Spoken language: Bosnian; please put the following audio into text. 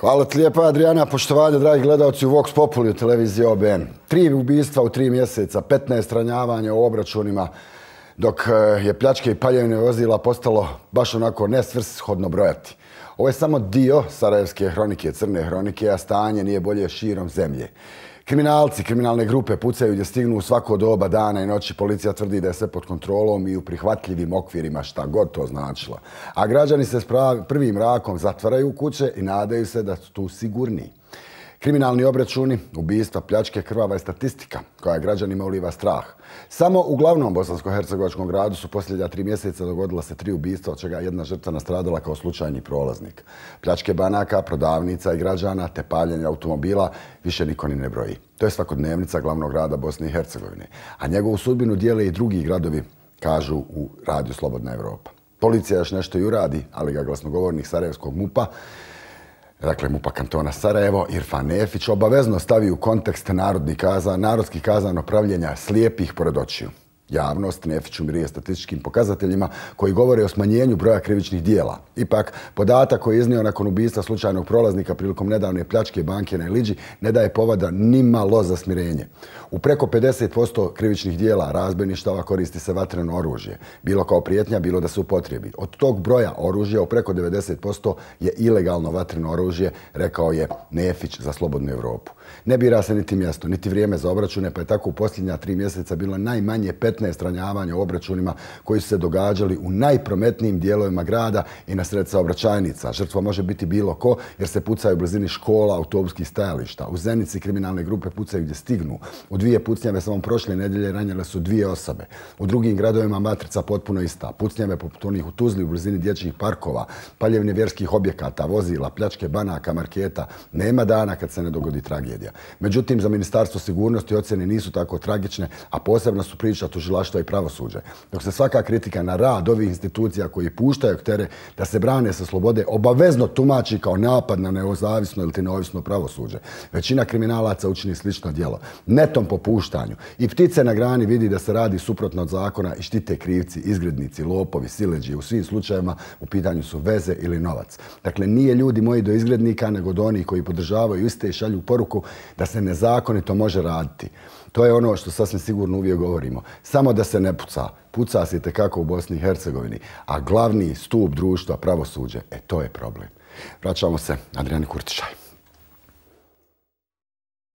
Hvala ti lijepa, Adriana. Poštovanje, dragi gledalci u Vox Populi u televiziji OBN. Tri ubijstva u tri mjeseca, 15 ranjavanja u obračunima, dok e, je pljačke i paljevine vozila postalo baš onako nesvrshodno brojati. Ovo je samo dio Sarajevske hronike, Crne hronike, a stanje nije bolje širom zemlje. Kriminalci, kriminalne grupe pucaju gdje stignu u svako doba dana i noći. Policija tvrdi da je sve pod kontrolom i u prihvatljivim okvirima šta god to značilo. A građani se s prvim rakom zatvaraju u kuće i nadaju se da su tu sigurniji. Kriminalni obračuni, ubijstva, pljačke, krvava je statistika koja građanima uliva strah. Samo u glavnom Bosansko-Hercegovačkom gradu su posljednja tri mjeseca dogodila se tri ubijstva, od čega jedna žrtva nastradala kao slučajni prolaznik. Pljačke banaka, prodavnica i građana, te paljenje automobila više niko ni ne broji. To je svakodnevnica glavnog grada Bosne i Hercegovine. A njegovu sudbinu dijele i drugi gradovi, kažu u Radiju Slobodna Evropa. Policija još nešto i uradi, ali ga glasnogovornik Sarajevskog MUPA dakle Mupa kantona Sarajevo, Irfan Nefić, obavezno stavi u kontekst narodni kaza, narodski kazano pravljenja slijepih pored očiju javnost, nefiću mirije statističkim pokazateljima koji govore o smanjenju broja krivičnih dijela. Ipak, podatak koji je iznio nakon ubista slučajnog prolaznika prilikom nedavne pljačke banke na Iliđi ne daje povada ni malo za smirenje. U preko 50% krivičnih dijela razbojništava koristi se vatreno oružje, bilo kao prijetnja, bilo da se upotrijebi. Od tog broja oružja u preko 90% je ilegalno vatreno oružje, rekao je Nefić za Slobodnu Evropu. Ne bira se niti mjesto, niti vrijeme za obračune, pa je tako u posljednja tri mjeseca bilo najmanje 15 ranjavanja u obračunima koji su se događali u najprometnijim dijelovima grada i na sred saobraćajnica. Žrtva može biti bilo ko jer se pucaju u blizini škola, autobuskih stajališta. U Zenici kriminalne grupe pucaju gdje stignu. U dvije pucnjave samo prošle nedelje ranjale su dvije osobe. U drugim gradovima matrica potpuno ista. Pucnjave poput onih u Tuzli u blizini dječjih parkova, paljevne vjerskih objekata, vozila, pljačke banaka, marketa. Nema dana kad se ne dogodi tragedija. Međutim, za Ministarstvo sigurnosti ocjene nisu tako tragične, a posebno su priča tuž tužilaštva i pravosuđe. Dok se svaka kritika na rad ovih institucija koji puštaju ktere da se brane sa slobode obavezno tumači kao napad na neozavisno ili neovisno pravosuđe. Većina kriminalaca učini slično djelo. Netom popuštanju. I ptice na grani vidi da se radi suprotno od zakona i štite krivci, izgrednici, lopovi, sileđi. U svim slučajima u pitanju su veze ili novac. Dakle, nije ljudi moji do izglednika, nego do onih koji podržavaju iste i šalju poruku da se nezakonito može raditi. To je ono što sasvim sigurno uvijek govorimo. Sam samo da se ne puca. Puca se te kako u Bosni i Hercegovini, a glavni stup društva pravosuđe, e to je problem. Vraćamo se Adrijani Kurtišaj.